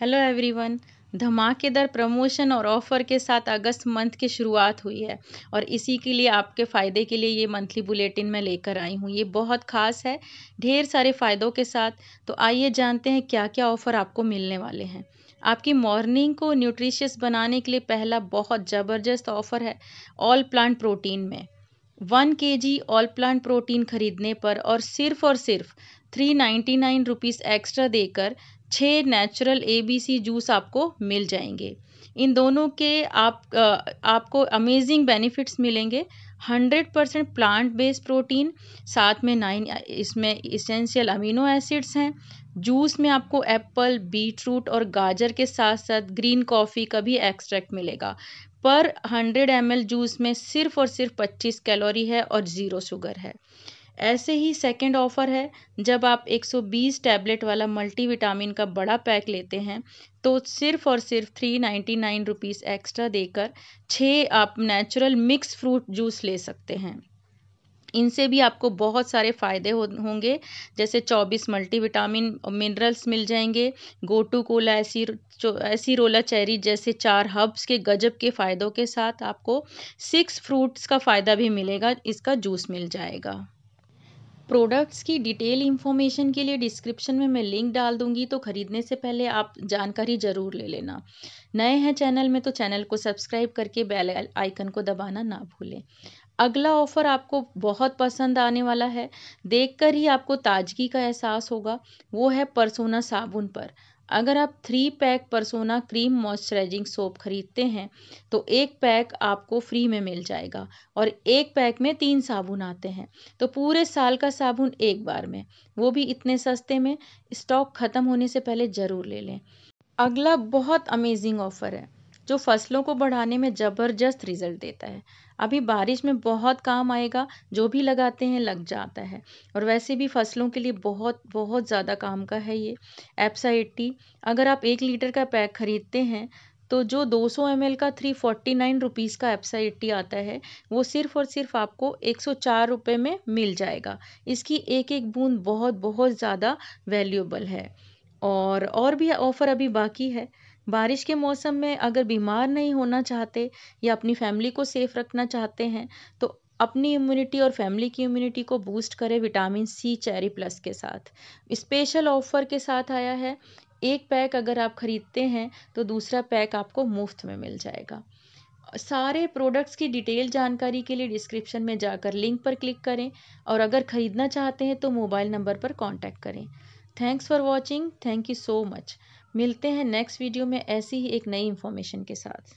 hello everyone धमाकेदार promotion और offer के साथ अगस्त मंथ की शुरुआत हुई है और इसी के लिए आपके फ़ायदे के लिए ये मंथली बुलेटिन मैं लेकर आई हूँ ये बहुत खास है ढेर सारे फ़ायदों के साथ तो आइए जानते हैं क्या क्या ऑफ़र आपको मिलने वाले हैं आपकी मॉर्निंग को न्यूट्रिशियस बनाने के लिए पहला बहुत ज़बरदस्त ऑफ़र है ऑल प्लांट प्रोटीन में one K G all plant protein खरीदने पर और सिर्फ और सिर्फ three ninety nine rupees extra देकर छः नेचुरल एबीसी जूस आपको मिल जाएंगे इन दोनों के आप आपको अमेजिंग बेनिफिट्स मिलेंगे hundred percent plant based protein साथ में नाइन इसमें इसेंशियल अमीनो एसिड्स हैं जूस में आपको एप्पल बीटरूट और गाजर के साथ साथ ग्रीन कॉफ़ी का भी एक्सट्रैक्ट मिलेगा पर हंड्रेड एम जूस में सिर्फ और सिर्फ पच्चीस कैलोरी है और ज़ीरो शुगर है ऐसे ही सेकेंड ऑफ़र है जब आप एक सौ बीस टैबलेट वाला मल्टीविटामिन का बड़ा पैक लेते हैं तो सिर्फ और सिर्फ three ninety nine rupees extra देकर छः आप नेचुरल मिक्स फ्रूट जूस ले सकते हैं इनसे भी आपको बहुत सारे फ़ायदे हो, होंगे जैसे 24 मल्टीविटामिन विटामिन मिनरल्स मिल जाएंगे गोटू कोला ऐसी रोला चेरी जैसे चार हब्स के गजब के फ़ायदों के साथ आपको सिक्स फ्रूट्स का फ़ायदा भी मिलेगा इसका जूस मिल जाएगा प्रोडक्ट्स की डिटेल इन्फॉर्मेशन के लिए डिस्क्रिप्शन में मैं लिंक डाल दूंगी तो ख़रीदने से पहले आप जानकारी ज़रूर ले लेना नए हैं चैनल में तो चैनल को सब्सक्राइब करके बेल आइकन को दबाना ना भूलें अगला ऑफ़र आपको बहुत पसंद आने वाला है देखकर ही आपको ताजगी का एहसास होगा वो है परसोना साबुन पर अगर आप three pack Persona cream moisturising soap खरीदते हैं तो एक पैक आपको फ्री में मिल जाएगा और एक पैक में तीन साबुन आते हैं तो पूरे साल का साबुन एक बार में वो भी इतने सस्ते में स्टॉक ख़त्म होने से पहले ज़रूर ले लें अगला बहुत अमेजिंग ऑफ़र है जो फसलों को बढ़ाने में ज़बरदस्त रिज़ल्ट देता है अभी बारिश में बहुत काम आएगा जो भी लगाते हैं लग जाता है और वैसे भी फसलों के लिए बहुत बहुत ज़्यादा काम का है ये एप्सा एट्टी अगर आप एक लीटर का पैक ख़रीदते हैं तो जो 200 एम का थ्री फोर्टी नाइन रुपीज़ का एप्सा एट्टी आता है वो सिर्फ और सिर्फ आपको एक सौ चार रुपये में मिल जाएगा इसकी एक एक बूंद बहुत बहुत ज़्यादा वैल्यूबल है और और भी ऑफ़र अभी बाकी है बारिश के मौसम में अगर बीमार नहीं होना चाहते या अपनी फैमिली को सेफ रखना चाहते हैं तो अपनी इम्यूनिटी और फैमिली की इम्यूनिटी को बूस्ट करें विटामिन सी चेरी प्लस के साथ स्पेशल ऑफर के साथ आया है एक पैक अगर आप ख़रीदते हैं तो दूसरा पैक आपको मुफ्त में मिल जाएगा सारे प्रोडक्ट्स की डिटेल जानकारी के लिए डिस्क्रिप्शन में जाकर लिंक पर क्लिक करें और अगर ख़रीदना चाहते हैं तो मोबाइल नंबर पर कॉन्टैक्ट करें thanks for watching thank you so much मिलते हैं नेक्स्ट वीडियो में ऐसी ही एक नई इन्फॉर्मेशन के साथ